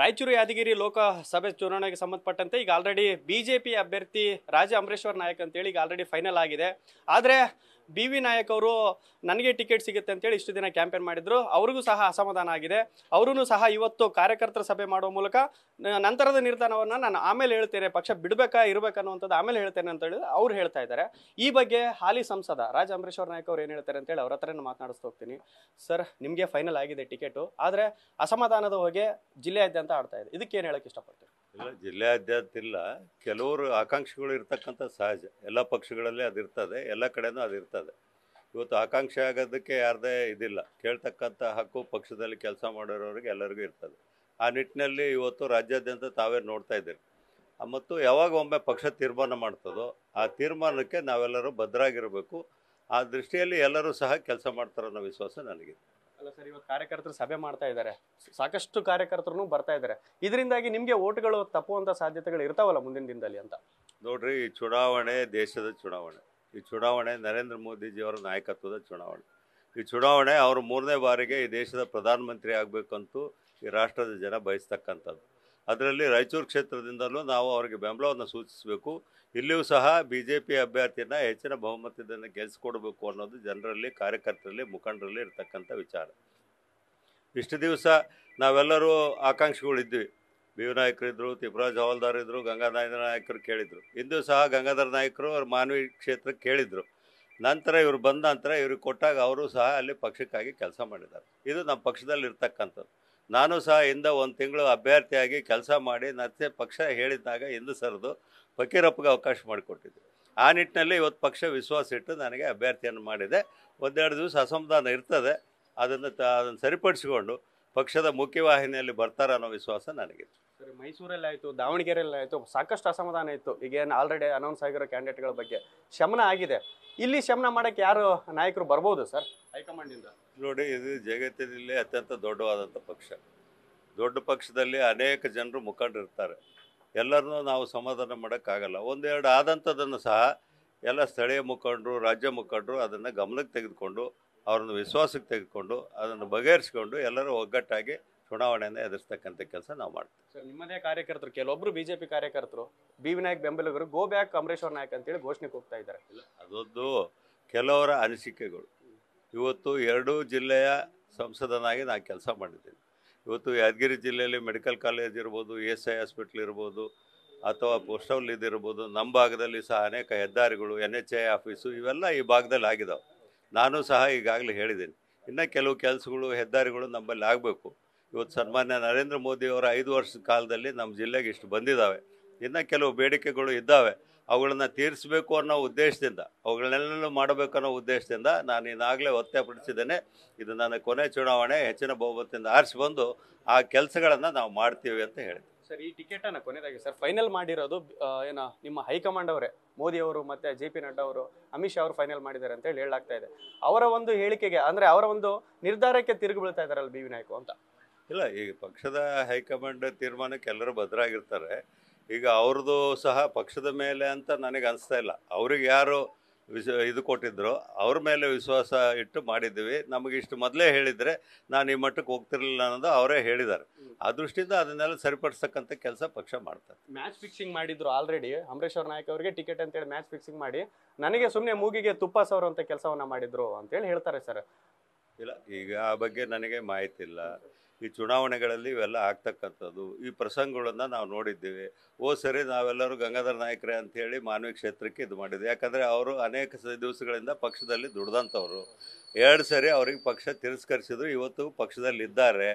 ರಾಯಚೂರು ಯಾದಗಿರಿ ಲೋಕಸಭೆ ಚುನಾವಣೆಗೆ ಸಂಬಂಧಪಟ್ಟಂತೆ ಈಗ ಆಲ್ರೆಡಿ ಬಿಜೆಪಿ ಅಭ್ಯರ್ಥಿ ರಾಜ ಅಂಬರೇಶ್ವರ್ ನಾಯಕ್ ಅಂತೇಳಿ ಈಗ ಆಲ್ರೆಡಿ ಫೈನಲ್ ಆಗಿದೆ ಆದರೆ ಬಿ ವಿ ನಾಯಕ್ ಅವರು ನನಗೆ ಟಿಕೆಟ್ ಸಿಗುತ್ತೆ ಅಂತೇಳಿ ಇಷ್ಟು ದಿನ ಕ್ಯಾಂಪೇನ್ ಮಾಡಿದ್ರು ಅವ್ರಿಗೂ ಸಹ ಅಸಮಾಧಾನ ಆಗಿದೆ ಅವರೂ ಸಹ ಇವತ್ತು ಕಾರ್ಯಕರ್ತರ ಸಭೆ ಮಾಡುವ ಮೂಲಕ ನಂತರದ ನಿರ್ಧಾರವನ್ನು ನಾನು ಆಮೇಲೆ ಹೇಳ್ತೇನೆ ಪಕ್ಷ ಬಿಡಬೇಕಾ ಇರಬೇಕನ್ನುವಂಥದ್ದು ಆಮೇಲೆ ಹೇಳ್ತೇನೆ ಅಂತ ಹೇಳಿ ಅವ್ರು ಹೇಳ್ತಾ ಇದ್ದಾರೆ ಈ ಬಗ್ಗೆ ಹಾಲಿ ಸಂಸದ ರಾಜ ಅಂಬರೀಶ್ವರ್ ನಾಯಕ್ ಅವ್ರು ಏನು ಹೇಳ್ತಾರೆ ಅಂತೇಳಿ ಅವ್ರ ಹತ್ರ ಮಾತನಾಡಿಸ್ತಾ ಹೋಗ್ತೀನಿ ಸರ್ ನಿಮಗೆ ಫೈನಲ್ ಆಗಿದೆ ಟಿಕೆಟು ಆದರೆ ಅಸಮಾಧಾನದ ಹೋಗಿ ಜಿಲ್ಲೆಯಾದ್ಯಂತ ಆಡ್ತಾ ಇದೆ ಇದಕ್ಕೆ ಏನು ಹೇಳಕ್ಕೆ ಇಷ್ಟಪಡ್ತೀವಿ ಇಲ್ಲ ಜಿಲ್ಲೆಯಾದ್ಯಂತ ಇಲ್ಲ ಕೆಲವರು ಆಕಾಂಕ್ಷಿಗಳು ಇರ್ತಕ್ಕಂಥ ಸಹಜ ಎಲ್ಲ ಪಕ್ಷಗಳಲ್ಲೇ ಅದಿರ್ತದೆ ಎಲ್ಲ ಅದು ಅದಿರ್ತದೆ ಇವತ್ತು ಆಕಾಂಕ್ಷೆ ಆಗೋದಕ್ಕೆ ಯಾರದೇ ಇದಿಲ್ಲ ಕೇಳ್ತಕ್ಕಂಥ ಹಕ್ಕು ಪಕ್ಷದಲ್ಲಿ ಕೆಲಸ ಮಾಡಿರೋರಿಗೆ ಎಲ್ಲರಿಗೂ ಇರ್ತದೆ ಆ ನಿಟ್ಟಿನಲ್ಲಿ ಇವತ್ತು ರಾಜ್ಯಾದ್ಯಂತ ತಾವೇ ನೋಡ್ತಾ ಇದ್ದೀರಿ ಮತ್ತು ಯಾವಾಗ ಒಮ್ಮೆ ಪಕ್ಷ ತೀರ್ಮಾನ ಮಾಡ್ತದೋ ಆ ತೀರ್ಮಾನಕ್ಕೆ ನಾವೆಲ್ಲರೂ ಭದ್ರಾಗಿರಬೇಕು ಆ ದೃಷ್ಟಿಯಲ್ಲಿ ಎಲ್ಲರೂ ಸಹ ಕೆಲಸ ಮಾಡ್ತಾರನ್ನೋ ವಿಶ್ವಾಸ ನನಗಿದೆ ಅಲ್ಲ ಸರ್ ಇವತ್ತು ಕಾರ್ಯಕರ್ತರು ಸಭೆ ಮಾಡ್ತಾ ಇದ್ದಾರೆ ಸಾಕಷ್ಟು ಕಾರ್ಯಕರ್ತರು ಬರ್ತಾ ಇದ್ದಾರೆ ಇದರಿಂದಾಗಿ ನಿಮಗೆ ಓಟ್ಗಳು ತಪ್ಪುವಂತ ಸಾಧ್ಯತೆಗಳು ಇರ್ತಾವಲ್ಲ ಮುಂದಿನ ದಿನದಲ್ಲಿ ಅಂತ ನೋಡ್ರಿ ಈ ಚುನಾವಣೆ ದೇಶದ ಚುನಾವಣೆ ಈ ಚುನಾವಣೆ ನರೇಂದ್ರ ಮೋದಿಜಿಯವರ ನಾಯಕತ್ವದ ಚುನಾವಣೆ ಈ ಚುನಾವಣೆ ಅವರು ಮೂರನೇ ಬಾರಿಗೆ ಈ ದೇಶದ ಪ್ರಧಾನಮಂತ್ರಿ ಆಗಬೇಕಂತೂ ಈ ರಾಷ್ಟ್ರದ ಜನ ಬಯಸ್ತಕ್ಕಂಥದ್ದು ಅದರಲ್ಲಿ ರಾಯಚೂರು ಕ್ಷೇತ್ರದಿಂದಲೂ ನಾವು ಅವರಿಗೆ ಬೆಂಬಲವನ್ನು ಸೂಚಿಸಬೇಕು ಇಲ್ಲಿಯೂ ಸಹ ಬಿ ಜೆ ಪಿ ಅಭ್ಯರ್ಥಿನ ಹೆಚ್ಚಿನ ಬಹುಮತದಿಂದ ಗೆಲ್ಲಿಸಿಕೊಡಬೇಕು ಅನ್ನೋದು ಜನರಲ್ಲಿ ಕಾರ್ಯಕರ್ತರಲ್ಲಿ ಮುಖಂಡರಲ್ಲಿ ಇರತಕ್ಕಂಥ ವಿಚಾರ ಇಷ್ಟು ದಿವಸ ನಾವೆಲ್ಲರೂ ಆಕಾಂಕ್ಷಿಗಳಿದ್ವಿ ನಾಯಕರು ಇದ್ದರು ತಿಪ್ರಾಜ್ ಹವಾಲ್ದಾರ್ ಇದ್ದರು ಗಂಗಾಧರ ನಾಯಕರು ಕೇಳಿದರು ಇಂದು ಸಹ ಗಂಗಾಧರ ನಾಯಕರು ಅವ್ರ ಮಾನವಿ ಕ್ಷೇತ್ರಕ್ಕೆ ಕೇಳಿದರು ನಂತರ ಇವರು ಬಂದ ನಂತರ ಇವ್ರಿಗೆ ಕೊಟ್ಟಾಗ ಅವರು ಸಹ ಅಲ್ಲಿ ಪಕ್ಷಕ್ಕಾಗಿ ಕೆಲಸ ಮಾಡಿದ್ದಾರೆ ಇದು ನಮ್ಮ ಪಕ್ಷದಲ್ಲಿ ಇರ್ತಕ್ಕಂಥದ್ದು ನಾನು ಸಹ ಹಿಂದೆ ಒಂದು ತಿಂಗಳು ಅಭ್ಯರ್ಥಿಯಾಗಿ ಕೆಲಸ ಮಾಡಿ ಮತ್ತೆ ಪಕ್ಷ ಹೇಳಿದ್ದಾಗ ಹಿಂದೆ ಸರಿದು ಫಕೀರಪ್ಪಗೆ ಅವಕಾಶ ಮಾಡಿಕೊಟ್ಟಿದ್ದೆ ಆ ನಿಟ್ಟಿನಲ್ಲಿ ಇವತ್ತು ಪಕ್ಷ ವಿಶ್ವಾಸ ಇಟ್ಟು ನನಗೆ ಅಭ್ಯರ್ಥಿಯನ್ನು ಮಾಡಿದೆ ಒಂದೆರಡು ದಿವಸ ಅಸಮಾಧಾನ ಇರ್ತದೆ ಅದನ್ನು ಅದನ್ನು ಸರಿಪಡಿಸಿಕೊಂಡು ಪಕ್ಷದ ಮುಖ್ಯವಾಹಿನಿಯಲ್ಲಿ ಬರ್ತಾರೆ ಅನ್ನೋ ವಿಶ್ವಾಸ ನನಗಿತ್ತು ಸರಿ ಮೈಸೂರಲ್ಲಿ ಆಯಿತು ದಾವಣಗೆರೆಯಲ್ಲಿ ಆಯಿತು ಸಾಕಷ್ಟು ಅಸಮಾಧಾನ ಇತ್ತು ಈಗೇನು ಆಲ್ರೆಡಿ ಅನೌನ್ಸ್ ಆಗಿರೋ ಕ್ಯಾಂಡಿಡೇಟ್ಗಳ ಬಗ್ಗೆ ಶಮನ ಆಗಿದೆ ಇಲ್ಲಿ ಶಮನ ಮಾಡಕ್ಕೆ ಯಾರು ನಾಯಕರು ಬರ್ಬೋದು ಸರ್ ಹೈಕಮಾಂಡಿಂದ ನೋಡಿ ಇದು ಜಗತ್ತಿನಲ್ಲಿ ಅತ್ಯಂತ ದೊಡ್ಡವಾದಂಥ ಪಕ್ಷ ದೊಡ್ಡ ಪಕ್ಷದಲ್ಲಿ ಅನೇಕ ಜನರು ಮುಖಂಡಿರ್ತಾರೆ ಎಲ್ಲರನ್ನೂ ನಾವು ಸಮಾಧಾನ ಮಾಡೋಕ್ಕಾಗಲ್ಲ ಒಂದೆರಡು ಆದಂಥದ್ದನ್ನು ಸಹ ಎಲ್ಲ ಸ್ಥಳೀಯ ಮುಖಂಡರು ರಾಜ್ಯ ಮುಖಂಡರು ಅದನ್ನು ಗಮನಕ್ಕೆ ತೆಗೆದುಕೊಂಡು ಅವ್ರನ್ನ ವಿಶ್ವಾಸಕ್ಕೆ ತೆಗೆದುಕೊಂಡು ಅದನ್ನು ಬಗೆಹರಿಸ್ಕೊಂಡು ಎಲ್ಲರೂ ಒಗ್ಗಟ್ಟಾಗಿ ಚುನಾವಣೆಯನ್ನು ಎದುರಿಸ್ತಕ್ಕಂಥ ಕೆಲಸ ನಾವು ಮಾಡ್ತೀವಿ ಸರ್ ನಿಮ್ಮದೇ ಕಾರ್ಯಕರ್ತರು ಕೆಲವೊಬ್ರು ಬಿಜೆಪಿ ಕಾರ್ಯಕರ್ತರು ಬಿ ವಿನಾಯಕ್ ಬೆಂಬಲಿಗರು ಗೋ ಬ್ಯಾಕ್ ಅಂಬರೀಶ್ ನಾಯಕ್ ಅಂತೇಳಿ ಘೋಷಣೆ ಹೋಗ್ತಾ ಇದ್ದಾರೆ ಅದೊಂದು ಕೆಲವರ ಅನಿಸಿಕೆಗಳು ಇವತ್ತು ಎರಡೂ ಜಿಲ್ಲೆಯ ಸಂಸದನಾಗಿ ನಾನು ಕೆಲಸ ಮಾಡಿದ್ದೀನಿ ಇವತ್ತು ಯಾದಗಿರಿ ಜಿಲ್ಲೆಯಲ್ಲಿ ಮೆಡಿಕಲ್ ಕಾಲೇಜ್ ಇರ್ಬೋದು ಇ ಎಸ್ ಐ ಹಾಸ್ಪಿಟ್ಲ್ ಇರ್ಬೋದು ಅಥವಾ ಪೋಸ್ಟಲ್ ಇದಿರ್ಬೋದು ನಮ್ಮ ಭಾಗದಲ್ಲಿ ಸಹ ಅನೇಕ ಹೆದ್ದಾರಿಗಳು ಎನ್ ಎಚ್ ಐ ಆಫೀಸು ಇವೆಲ್ಲ ಈ ಭಾಗದಲ್ಲಿ ಆಗಿದಾವೆ ನಾನು ಸಹ ಈಗಾಗಲೇ ಹೇಳಿದ್ದೀನಿ ಇನ್ನು ಕೆಲವು ಕೆಲಸಗಳು ಹೆದ್ದಾರಿಗಳು ನಮ್ಮಲ್ಲಿ ಆಗಬೇಕು ಇವತ್ತು ಸನ್ಮಾನ್ಯ ನರೇಂದ್ರ ಮೋದಿ ಅವರ ಐದು ವರ್ಷದ ಕಾಲದಲ್ಲಿ ನಮ್ಮ ಜಿಲ್ಲೆಗೆ ಇಷ್ಟು ಬಂದಿದ್ದಾವೆ ಇನ್ನು ಕೆಲವು ಬೇಡಿಕೆಗಳು ಇದ್ದಾವೆ ಅವುಗಳನ್ನು ತೀರಿಸಬೇಕು ಅನ್ನೋ ಉದ್ದೇಶದಿಂದ ಅವುಗಳನ್ನೆಲ್ಲ ಮಾಡಬೇಕನ್ನೋ ಉದ್ದೇಶದಿಂದ ನಾನು ಇನ್ನಾಗಲೇ ಒತ್ತೆಪಡಿಸಿದ್ದೇನೆ ಇದು ನನ್ನ ಕೊನೆ ಚುನಾವಣೆ ಹೆಚ್ಚಿನ ಬಹುಮತದಿಂದ ಆರಿಸಿ ಬಂದು ಆ ಕೆಲಸಗಳನ್ನು ನಾವು ಮಾಡ್ತೀವಿ ಅಂತ ಹೇಳಿದೆ ಸರ್ ಈ ಟಿಕೆಟನ್ನು ಕೊನೆಯದಾಗಿ ಸರ್ ಫೈನಲ್ ಮಾಡಿರೋದು ಏನು ನಿಮ್ಮ ಹೈಕಮಾಂಡ್ ಅವರೇ ಮೋದಿ ಅವರು ಮತ್ತೆ ಜೆ ಪಿ ನಡ್ಡಾ ಅವರು ಅಮಿತ್ ಶಾ ಅವರು ಫೈನಲ್ ಮಾಡಿದ್ದಾರೆ ಅಂತ ಹೇಳಿ ಹೇಳಲಾಗ್ತಾ ಇದೆ ಅವರ ಒಂದು ಹೇಳಿಕೆಗೆ ಅಂದರೆ ಅವರ ಒಂದು ನಿರ್ಧಾರಕ್ಕೆ ತಿರುಗಿ ಬೀಳ್ತಾ ಇದ್ದಾರಲ್ಲ ಬಿ ನಾಯ್ಕು ಅಂತ ಇಲ್ಲ ಈಗ ಪಕ್ಷದ ಹೈಕಮಾಂಡ್ ತೀರ್ಮಾನಕ್ಕೆ ಎಲ್ಲರೂ ಭದ್ರಾಗಿರ್ತಾರೆ ಈಗ ಅವ್ರದ್ದು ಸಹ ಪಕ್ಷದ ಮೇಲೆ ಅಂತ ನನಗೆ ಅನಿಸ್ತಾ ಇಲ್ಲ ಅವ್ರಿಗೆ ಯಾರು ವಿಶ್ ಇದು ಕೊಟ್ಟಿದ್ರು ಅವ್ರ ಮೇಲೆ ವಿಶ್ವಾಸ ಇಟ್ಟು ಮಾಡಿದ್ದೀವಿ ಇಷ್ಟು ಮೊದಲೇ ಹೇಳಿದರೆ ನಾನು ಈ ಮಟ್ಟಕ್ಕೆ ಹೋಗ್ತಿರ್ಲಿಲ್ಲ ಅನ್ನೋದು ಅವರೇ ಹೇಳಿದ್ದಾರೆ ಆ ದೃಷ್ಟಿಯಿಂದ ಅದನ್ನೆಲ್ಲ ಸರಿಪಡಿಸ್ತಕ್ಕಂಥ ಕೆಲಸ ಪಕ್ಷ ಮಾಡ್ತಾರೆ ಮ್ಯಾಚ್ ಫಿಕ್ಸಿಂಗ್ ಮಾಡಿದ್ರು ಆಲ್ರೆಡಿ ಅಂಬರೀಶ್ ಅವ್ರ ನಾಯಕ್ ಅವರಿಗೆ ಟಿಕೆಟ್ ಅಂತೇಳಿ ಮ್ಯಾಚ್ ಫಿಕ್ಸಿಂಗ್ ಮಾಡಿ ನನಗೆ ಸುಮ್ಮನೆ ಮೂಗಿಗೆ ತುಪ್ಪ ಅಂತ ಕೆಲಸವನ್ನು ಮಾಡಿದ್ರು ಅಂತೇಳಿ ಹೇಳ್ತಾರೆ ಸರ್ ಇಲ್ಲ ಈಗ ಆ ಬಗ್ಗೆ ನನಗೆ ಮಾಹಿತಿ ಇಲ್ಲ ಈ ಚುನಾವಣೆಗಳಲ್ಲಿ ಇವೆಲ್ಲ ಆಗ್ತಕ್ಕಂಥದ್ದು ಈ ಪ್ರಸಂಗಗಳನ್ನು ನಾವು ನೋಡಿದ್ದೇವೆ ಓ ಸರಿ ನಾವೆಲ್ಲರೂ ಗಂಗಾಧರ ನಾಯಕರೇ ಅಂಥೇಳಿ ಮಾನವಿ ಕ್ಷೇತ್ರಕ್ಕೆ ಇದು ಮಾಡಿದ್ವಿ ಯಾಕಂದರೆ ಅವರು ಅನೇಕ ದಿವಸಗಳಿಂದ ಪಕ್ಷದಲ್ಲಿ ದುಡ್ದಂಥವ್ರು ಎರಡು ಸರಿ ಅವ್ರಿಗೆ ಪಕ್ಷ ತಿರಸ್ಕರಿಸಿದ್ರು ಇವತ್ತು ಪಕ್ಷದಲ್ಲಿದ್ದಾರೆ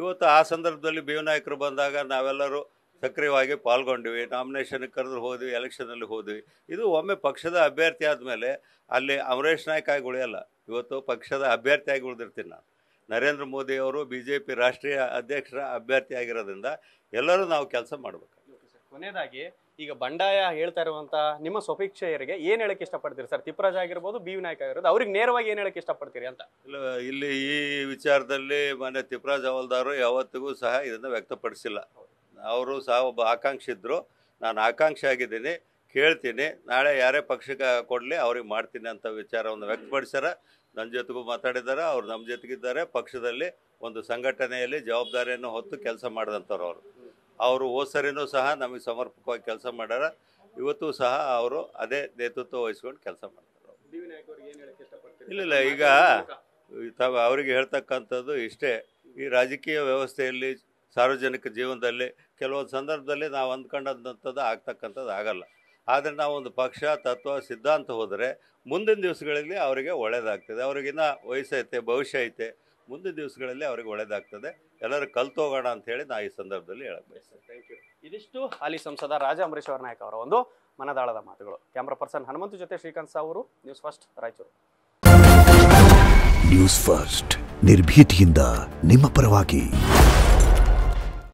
ಇವತ್ತು ಆ ಸಂದರ್ಭದಲ್ಲಿ ಬೇವು ನಾಯಕರು ಬಂದಾಗ ನಾವೆಲ್ಲರೂ ಸಕ್ರಿಯವಾಗಿ ಪಾಲ್ಗೊಂಡ್ವಿ ನಾಮಿನೇಷನ್ಗೆ ಕರೆದ್ರು ಹೋದ್ವಿ ಎಲೆಕ್ಷನಲ್ಲಿ ಹೋದ್ವಿ ಇದು ಒಮ್ಮೆ ಪಕ್ಷದ ಅಭ್ಯರ್ಥಿ ಆದಮೇಲೆ ಅಲ್ಲಿ ಅಮರೇಶ್ ನಾಯ್ಕ ಆಗಿ ಉಳಿಯಲ್ಲ ಇವತ್ತು ಪಕ್ಷದ ಅಭ್ಯರ್ಥಿಯಾಗಿ ಉಳಿದಿರ್ತೀನಿ ನಾನು ನರೇಂದ್ರ ಮೋದಿ ಅವರು ಬಿ ಜೆ ಪಿ ರಾಷ್ಟ್ರೀಯ ಅಧ್ಯಕ್ಷರ ಅಭ್ಯರ್ಥಿ ಆಗಿರೋದ್ರಿಂದ ಎಲ್ಲರೂ ನಾವು ಕೆಲಸ ಮಾಡಬೇಕು ಕೊನೆಯದಾಗಿ ಈಗ ಬಂಡಾಯ ಹೇಳ್ತಾ ಇರುವಂಥ ನಿಮ್ಮ ಸ್ವಪೇಕ್ಷೆಯರಿಗೆ ಏನ್ ಹೇಳಕ್ಕೆ ಇಷ್ಟಪಡ್ತೀರಿ ಸರ್ ತಿಪ್ಪರಾಜ್ ಆಗಿರ್ಬೋದು ಬಿ ನಾಯಕ ಆಗಿರ್ಬೋದು ಅವ್ರಿಗೆ ನೇರವಾಗಿ ಏನ್ ಹೇಳಕ್ಕೆ ಇಷ್ಟಪಡ್ತೀರಿ ಅಂತ ಇಲ್ಲಿ ಈ ವಿಚಾರದಲ್ಲಿ ಮನೆ ತಿಪ್ಪರಾಜ್ ಅವಲ್ದಾರು ಯಾವತ್ತಿಗೂ ಸಹ ಇದನ್ನು ವ್ಯಕ್ತಪಡಿಸಿಲ್ಲ ಅವರು ಸಹ ಒಬ್ಬ ಆಕಾಂಕ್ಷಿದ್ರು ನಾನು ಆಕಾಂಕ್ಷಿ ಆಗಿದ್ದೀನಿ ಕೇಳ್ತೀನಿ ನಾಳೆ ಯಾರೇ ಪಕ್ಷಕ್ಕೆ ಕೊಡಲಿ ಅವ್ರಿಗೆ ಮಾಡ್ತೀನಿ ಅಂತ ವಿಚಾರವನ್ನು ವ್ಯಕ್ತಪಡಿಸ್ಯಾರ ನನ್ನ ಜೊತೆಗೂ ಮಾತಾಡಿದ್ದಾರೆ ಅವ್ರು ನಮ್ಮ ಜೊತೆಗಿದ್ದಾರೆ ಪಕ್ಷದಲ್ಲಿ ಒಂದು ಸಂಘಟನೆಯಲ್ಲಿ ಜವಾಬ್ದಾರಿಯನ್ನು ಹೊತ್ತು ಕೆಲಸ ಮಾಡಿದಂಥವ್ರು ಅವರು ಅವರು ಓಸರಿನೂ ಸಹ ನಮಗೆ ಸಮರ್ಪಕವಾಗಿ ಕೆಲಸ ಮಾಡ್ಯಾರ ಇವತ್ತು ಸಹ ಅವರು ಅದೇ ನೇತೃತ್ವ ವಹಿಸ್ಕೊಂಡು ಕೆಲಸ ಮಾಡ್ತಾರೆ ಇಲ್ಲ ಇಲ್ಲ ಈಗ ತಾವು ಅವರಿಗೆ ಹೇಳ್ತಕ್ಕಂಥದ್ದು ಇಷ್ಟೇ ಈ ರಾಜಕೀಯ ವ್ಯವಸ್ಥೆಯಲ್ಲಿ ಸಾರ್ವಜನಿಕ ಜೀವನದಲ್ಲಿ ಕೆಲವೊಂದು ಸಂದರ್ಭದಲ್ಲಿ ನಾವು ಅಂದ್ಕೊಂಡಂಥದ್ದು ಆಗ್ತಕ್ಕಂಥದ್ದು ಆಗಲ್ಲ ಆದರೆ ನಾವು ಒಂದು ಪಕ್ಷ ತತ್ವ ಸಿದ್ಧಾಂತ ಹೋದರೆ ಮುಂದಿನ ದಿವಸಗಳಲ್ಲಿ ಅವರಿಗೆ ಒಳ್ಳೆಯದಾಗ್ತದೆ ಅವ್ರಿಗಿನ್ನ ಐತೆ ಭವಿಷ್ಯ ಐತೆ ಮುಂದಿನ ದಿವಸಗಳಲ್ಲಿ ಅವ್ರಿಗೆ ಒಳ್ಳೆಯದಾಗ್ತದೆ ಎಲ್ಲರೂ ಕಲ್ತೋಗೋಣ ಅಂತ ಹೇಳಿ ನಾ ಈ ಸಂದರ್ಭದಲ್ಲಿ ಹೇಳಕ್ ಬಯಸ್ತೇನೆ ಯು ಇದಿಷ್ಟು ಹಾಲಿ ಸಂಸದ ರಾಜ ಅಂಬರೀಶ್ ಅವರ ಅವರ ಒಂದು ಮನದಾಳದ ಮಾತುಗಳು ಕ್ಯಾಮ್ರಾ ಪರ್ಸನ್ ಹನುಮಂತು ಜೊತೆ ಶ್ರೀಕಾಂತ್ ಅವರು news first Raichur news first ನಿರ್ಭೀತಿಯಿಂದ ನಿಮ್ಮ ಪರವಾಗಿ